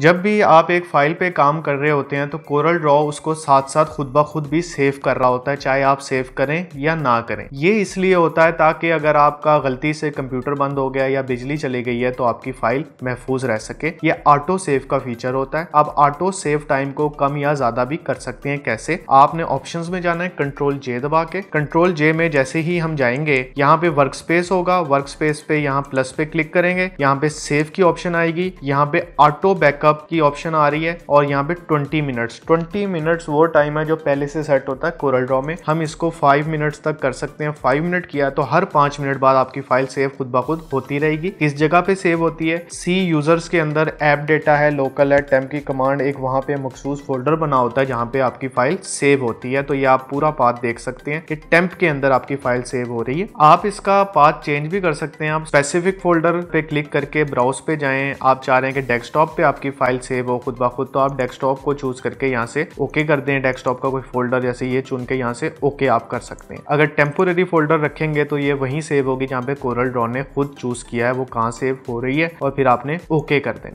जब भी आप एक फ़ाइल पे काम कर रहे होते हैं तो कोरल ड्रॉ उसको साथ साथ खुद ब खुद भी सेव कर रहा होता है चाहे आप सेव करें या ना करें ये इसलिए होता है ताकि अगर आपका गलती से कंप्यूटर बंद हो गया या बिजली चली गई है तो आपकी फ़ाइल महफूज रह सके ये ऑटो सेव का फीचर होता है आप ऑटो सेव टाइम को कम या ज़्यादा भी कर सकते हैं कैसे आपने ऑप्शन में जाना है कंट्रोल जे दबा के कंट्रोल जे में जैसे ही हम जाएंगे यहाँ पे वर्क स्पेस होगा वर्क स्पेस पे यहाँ प्लस पे क्लिक करेंगे यहाँ पे सेव की ऑप्शन आएगी यहाँ पे ऑटो बैक बैकअप की ऑप्शन आ रही है और यहाँ पे 20 मिनट्स 20 मिनट्स वो टाइम है जो पहले से सेट होता है कोरल ड्रॉ में हम इसको 5 मिनट्स तक कर सकते हैं 5 मिनट किया तो हर 5 मिनट बाद आपकी फाइल सेव खुद ब खुद होती रहेगी किस जगह पे सेव होती है सी यूजर्स के अंदर ऐप डेटा है लोकल है टेम की कमांड एक वहाँ पे मखसूस फोल्डर बना होता है जहाँ पे आपकी फाइल सेव होती है तो ये आप पूरा पाथ देख सकते हैं कि टेम्प के अंदर आपकी फाइल सेव हो रही है आप इसका पाथ चेंज भी कर सकते हैं आप स्पेसिफिक फोल्डर पे क्लिक करके ब्राउज पे जाए आप चाह रहे हैं कि डेस्कटॉप पे आपकी फाइल सेव हो खुद बाखुद खुद तो आप डेस्कटॉप को चूज करके यहाँ से ओके कर दें डेस्कटॉप का कोई फोल्डर जैसे ये चुन के यहाँ से ओके आप कर सकते हैं अगर टेम्पोरेरी फोल्डर रखेंगे तो ये वहीं सेव होगी जहाँ पे कोरल ड्रॉ ने खुद चूज किया है वो कहाँ सेव हो रही है और फिर आपने ओके कर देना